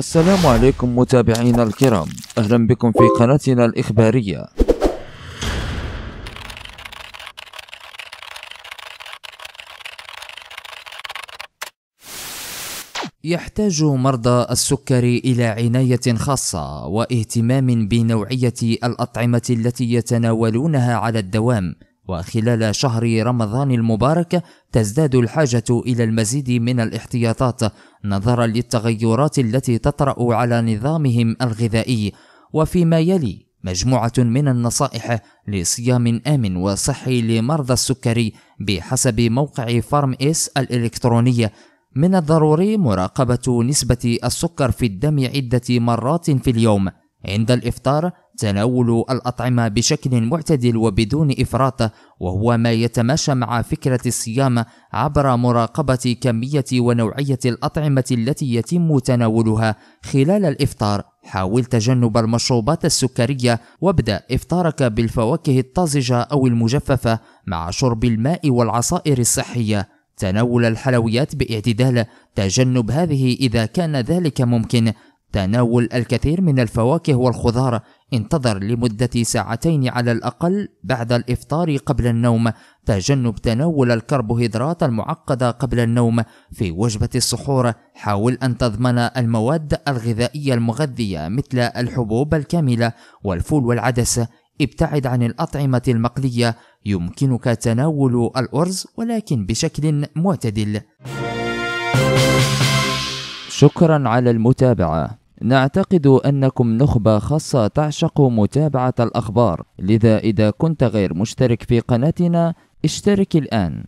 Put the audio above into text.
السلام عليكم متابعينا الكرام أهلا بكم في قناتنا الإخبارية يحتاج مرضى السكري إلى عناية خاصة واهتمام بنوعية الأطعمة التي يتناولونها على الدوام وخلال شهر رمضان المبارك تزداد الحاجة إلى المزيد من الاحتياطات نظرا للتغيرات التي تطرأ على نظامهم الغذائي وفيما يلي مجموعة من النصائح لصيام آمن وصحي لمرضى السكري بحسب موقع فارم إس الإلكترونية من الضروري مراقبة نسبة السكر في الدم عدة مرات في اليوم عند الإفطار تناول الأطعمة بشكل معتدل وبدون إفراط وهو ما يتماشى مع فكرة الصيام عبر مراقبة كمية ونوعية الأطعمة التي يتم تناولها خلال الإفطار حاول تجنب المشروبات السكرية وابدأ إفطارك بالفواكه الطازجة أو المجففة مع شرب الماء والعصائر الصحية تناول الحلويات باعتدال تجنب هذه إذا كان ذلك ممكن تناول الكثير من الفواكه والخضار انتظر لمدة ساعتين على الأقل بعد الإفطار قبل النوم تجنب تناول الكربوهيدرات المعقدة قبل النوم في وجبة السحور حاول أن تضمن المواد الغذائية المغذية مثل الحبوب الكاملة والفول والعدس ابتعد عن الأطعمة المقلية يمكنك تناول الأرز ولكن بشكل معتدل شكرا على المتابعة نعتقد أنكم نخبة خاصة تعشق متابعة الأخبار لذا إذا كنت غير مشترك في قناتنا اشترك الآن